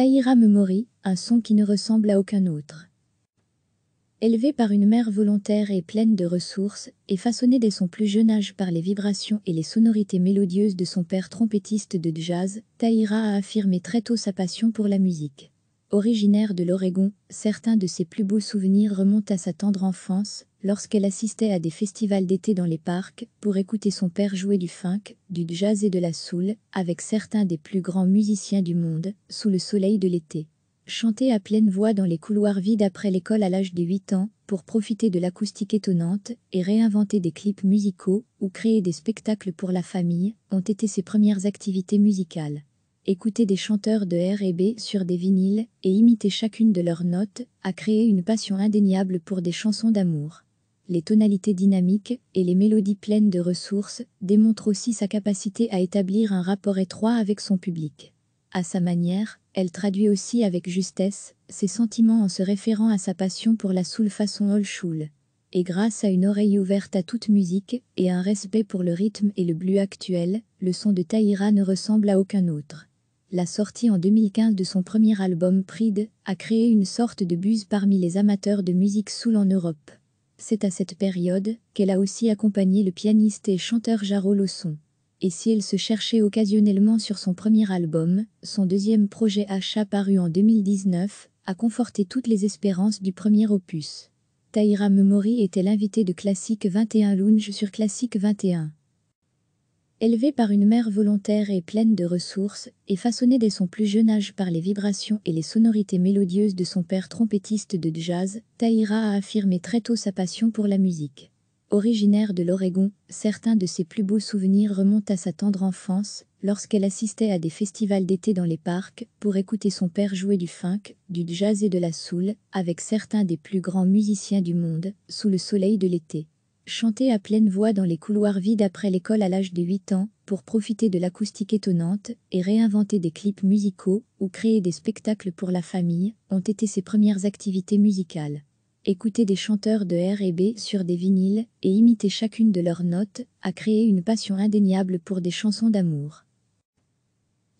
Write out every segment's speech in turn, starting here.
Taïra Memori, un son qui ne ressemble à aucun autre. Élevée par une mère volontaire et pleine de ressources, et façonnée dès son plus jeune âge par les vibrations et les sonorités mélodieuses de son père trompettiste de jazz, Taïra a affirmé très tôt sa passion pour la musique. Originaire de l'Oregon, certains de ses plus beaux souvenirs remontent à sa tendre enfance, lorsqu'elle assistait à des festivals d'été dans les parcs pour écouter son père jouer du funk, du jazz et de la soul avec certains des plus grands musiciens du monde sous le soleil de l'été. Chanter à pleine voix dans les couloirs vides après l'école à l'âge de 8 ans pour profiter de l'acoustique étonnante et réinventer des clips musicaux ou créer des spectacles pour la famille ont été ses premières activités musicales écouter des chanteurs de R&B sur des vinyles et imiter chacune de leurs notes, a créé une passion indéniable pour des chansons d'amour les tonalités dynamiques et les mélodies pleines de ressources démontrent aussi sa capacité à établir un rapport étroit avec son public. À sa manière, elle traduit aussi avec justesse ses sentiments en se référant à sa passion pour la soul façon old school. Et grâce à une oreille ouverte à toute musique et un respect pour le rythme et le blues actuel, le son de Tahira ne ressemble à aucun autre. La sortie en 2015 de son premier album Pride a créé une sorte de buzz parmi les amateurs de musique soul en Europe. C'est à cette période qu'elle a aussi accompagné le pianiste et chanteur Jarro Lawson. Et si elle se cherchait occasionnellement sur son premier album, son deuxième projet Achat paru en 2019 a conforté toutes les espérances du premier opus. Taira Memori était l'invité de Classic 21 Lounge sur Classic 21. Élevée par une mère volontaire et pleine de ressources, et façonnée dès son plus jeune âge par les vibrations et les sonorités mélodieuses de son père trompettiste de jazz, Tahira a affirmé très tôt sa passion pour la musique. Originaire de l'Oregon, certains de ses plus beaux souvenirs remontent à sa tendre enfance, lorsqu'elle assistait à des festivals d'été dans les parcs pour écouter son père jouer du funk, du jazz et de la soul, avec certains des plus grands musiciens du monde, sous le soleil de l'été chanter à pleine voix dans les couloirs vides après l'école à l'âge de 8 ans, pour profiter de l'acoustique étonnante et réinventer des clips musicaux ou créer des spectacles pour la famille ont été ses premières activités musicales. Écouter des chanteurs de R&B sur des vinyles et imiter chacune de leurs notes a créé une passion indéniable pour des chansons d'amour.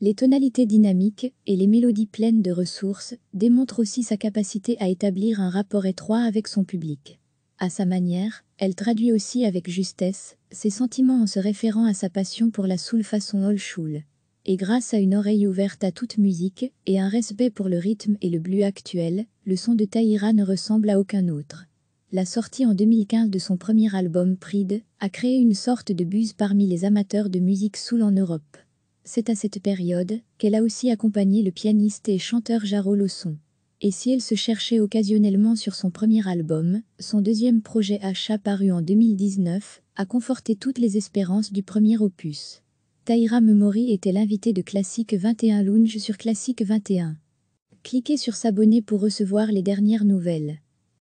Les tonalités dynamiques et les mélodies pleines de ressources démontrent aussi sa capacité à établir un rapport étroit avec son public. À sa manière, elle traduit aussi avec justesse ses sentiments en se référant à sa passion pour la soul façon old school. Et grâce à une oreille ouverte à toute musique et un respect pour le rythme et le blues actuel, le son de Tahira ne ressemble à aucun autre. La sortie en 2015 de son premier album Pride a créé une sorte de buzz parmi les amateurs de musique soul en Europe. C'est à cette période qu'elle a aussi accompagné le pianiste et chanteur Jarrell Lawson et si elle se cherchait occasionnellement sur son premier album, son deuxième projet Achat paru en 2019 a conforté toutes les espérances du premier opus. Taira Memori était l'invitée de Classique 21 Lounge sur Classique 21. Cliquez sur s'abonner pour recevoir les dernières nouvelles.